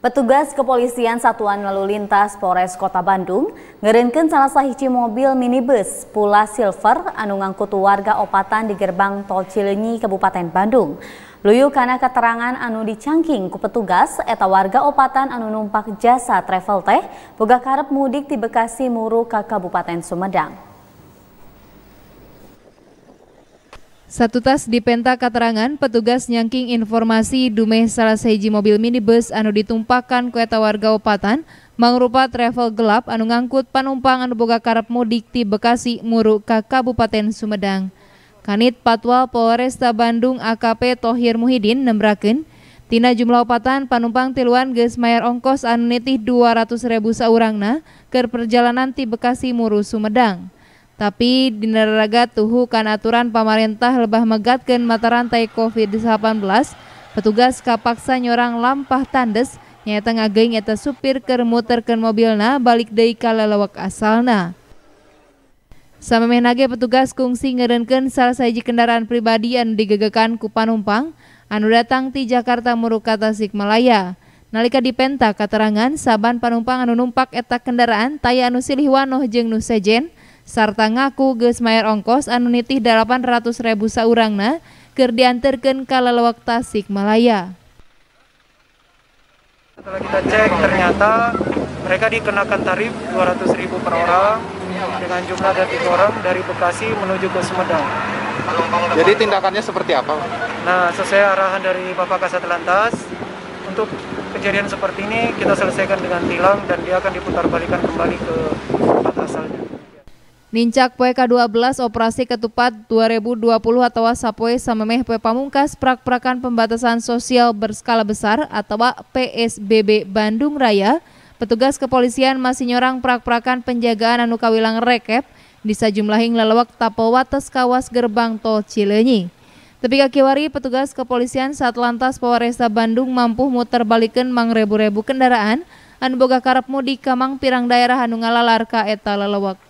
Petugas kepolisian Satuan Lalu Lintas Polres Kota Bandung ngerinkan salah sahici mobil minibus Pula Silver anu ngangkut warga opatan di gerbang Tol Cilenyi Kabupaten Bandung. Luyu karena keterangan anu dicangking ku petugas eta warga opatan anu numpak jasa travel teh boga karep mudik di Bekasi Muru ka Kabupaten Sumedang. Satu tas di penta katerangan petugas nyangking informasi dumeh salah seji mobil minibus anu ditumpakan kueta tawar warga opatan mangrupa travel gelap anu ngangkut panumpang anu boga karep mudik ti Bekasi muru ke Kabupaten Sumedang. Kanit Patwal Polresta Bandung AKP Tohir Muhidin nembrakeun Tina jumlah opatan panumpang tiluan geus mayar ongkos anu nitih 200 ribu saurangna ke perjalanan ti Bekasi muru Sumedang tapi di neraga tuhu kan aturan pemerintah lebah megatkan mata rantai COVID-19, petugas kapaksa nyorang lampah tandes, nyata ngageng eta supir ker muterkan mobilna balik dari kalalawak asalna. Sama menage petugas kungsi ngerenken salah saji kendaraan pribadi yang digegekan ku anu datang di Jakarta muruka Tasikmalaya. Nalika dipenta keterangan saban panumpang anu numpak eta kendaraan taya anu silih wanoh jeng nusajen, sejen, sarta ngaku mayar ongkos anu nitih ratus ribu saurangna ker diantarkan ke lelewak Tasik Malaya. Setelah kita cek ternyata mereka dikenakan tarif ratus ribu per orang dengan jumlah dari orang dari Bekasi menuju ke Sumedang. Jadi tindakannya seperti apa? Nah, sesuai arahan dari Bapak Kasat Lantas, untuk kejadian seperti ini kita selesaikan dengan tilang dan dia akan diputar balikan kembali ke Nincak PK 12 Operasi Ketupat 2020 atau Sapoe Samemeh Poe Pamungkas Prak-Prakan Pembatasan Sosial Berskala Besar atau PSBB Bandung Raya, petugas kepolisian masih nyorang prak-prakan penjagaan anu kawilang rekep di sejumlah lelewak tapo wates kawas gerbang tol Cileunyi. Tapi wari petugas kepolisian saat lantas Polresta Bandung mampu muter balikin mangrebu-rebu kendaraan anu boga karep mudik kamang pirang daerah anu ngalalar ka eta lelewak.